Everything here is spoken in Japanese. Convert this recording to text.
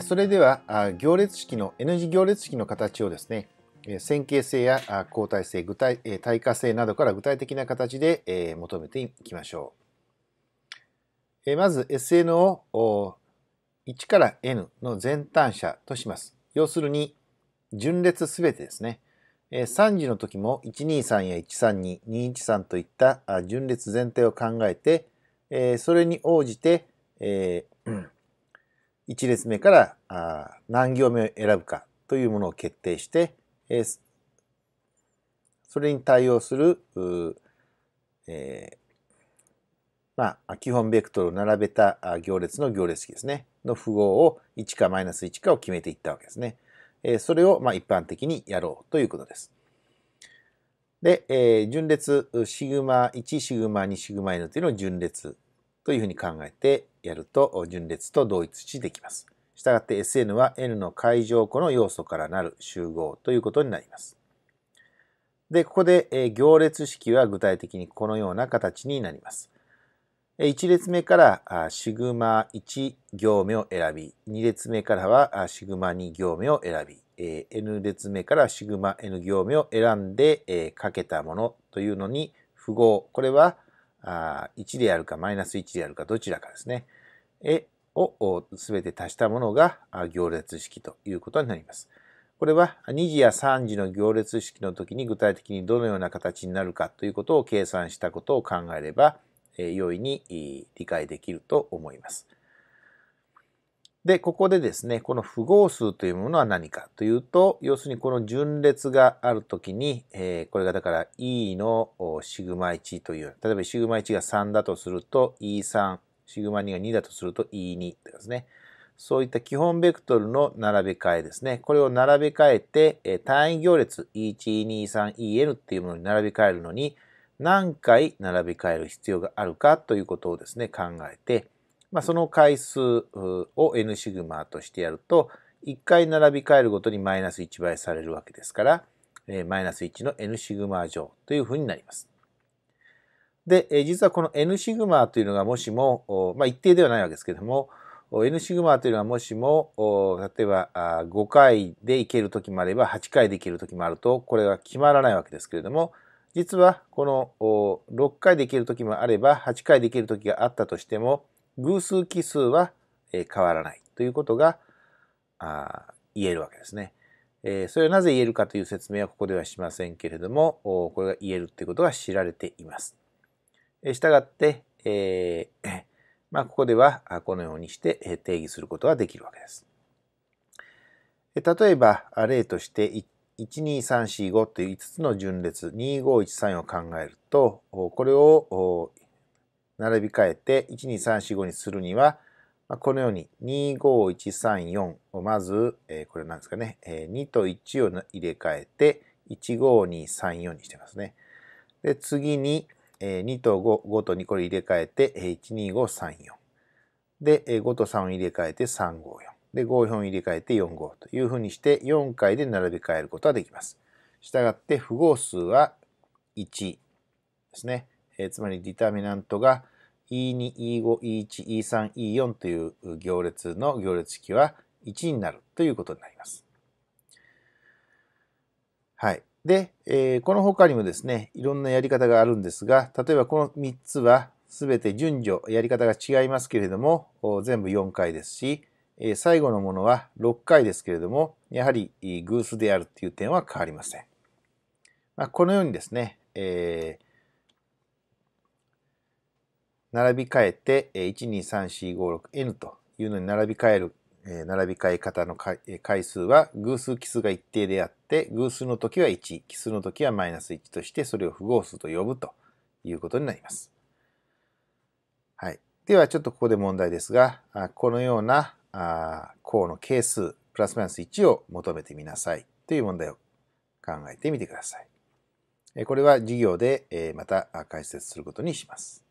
それでは行列式の N 字行列式の形をですね線形性や交代性具体対価性などから具体的な形で求めていきましょうまず SN を1から N の全単車とします要するに順列すべてですね3次の時も123や132213といった順列全体を考えてそれに応じて、えー、1列目からあ何行目を選ぶかというものを決定して、それに対応する、えー、まあ、基本ベクトルを並べた行列の行列式ですね、の符号を1かマイナス1かを決めていったわけですね。えそれをまあ一般的にやろうということです。で、えー、順列、シグマ1、シグマ2、シグマ N というのを順列というふうに考えて、やると順列と同一値できます。したがって Sn は n の解乗個の要素からなる集合ということになります。で、ここで行列式は具体的にこのような形になります。1列目からシグマ1行目を選び、2列目からはシグマ2行目を選び、n 列目からシグマ n 行目を選んでかけたものというのに符号、これはあ1であるかマイナス1であるかどちらかですね。えを全て足したものが行列式ということになります。これは2次や3次の行列式の時に具体的にどのような形になるかということを計算したことを考えれば容易に理解できると思います。で、ここでですね、この符号数というものは何かというと、要するにこの順列があるときに、えー、これがだから E のシグマ1という、例えばシグマ1が3だとすると E3、シグマ2が2だとすると E2 ってですね。そういった基本ベクトルの並べ替えですね。これを並べ替えて、えー、単位行列 E123EN っていうものに並べ替えるのに、何回並べ替える必要があるかということをですね、考えて、まあ、その回数を n シグマとしてやると、1回並び替えるごとにマイナス1倍されるわけですから、マイナス1の n シグマ乗というふうになります。で、実はこの n シグマというのがもしも、まあ、一定ではないわけですけども、n シグマというのはもしも、例えば5回でいける時もあれば8回でいける時もあると、これは決まらないわけですけれども、実はこの6回でいける時もあれば8回でいける時があったとしても、偶数奇数は、変わらないということが言えるわけですね。それはなぜ言えるかという説明はここではしませんけれども、これが言えるということが知られています。したがって、えー、まあ、ここではこのようにして定義することができるわけです。例えば、例として、12345という5つの順列、2 5 1 3を考えると、これを並び替えて12345にするには、このように25134をまず、これなんですかね、2と1を入れ替えて15234にしてますね。で、次に、2と 5, 5と2これ入れ替えて、12534。で、5と3を入れ替えて354。で、54入れ替えて45というふうにして4回で並び替えることができます。したがって符号数は1ですね。えー、つまりディターミナントが E2、E5、E1、E3、E4 という行列の行列式は1になるということになります。はい。で、えー、この他にもですね、いろんなやり方があるんですが、例えばこの3つは全て順序、やり方が違いますけれども、全部4回ですし、えー、最後のものは6回ですけれども、やはり偶数であるという点は変わりません。まあ、このようにですね、えー、並び替えて、123456n というのに並び替える、並び替え方の回数は偶数奇数が一定であって、偶数の時は1、奇数の時はマイナス1として、それを符号数と呼ぶということになります。はい。では、ちょっとここで問題ですが、このような項の係数、プラスマイナス1を求めてみなさいという問題を考えてみてください。これは授業でまた解説することにします。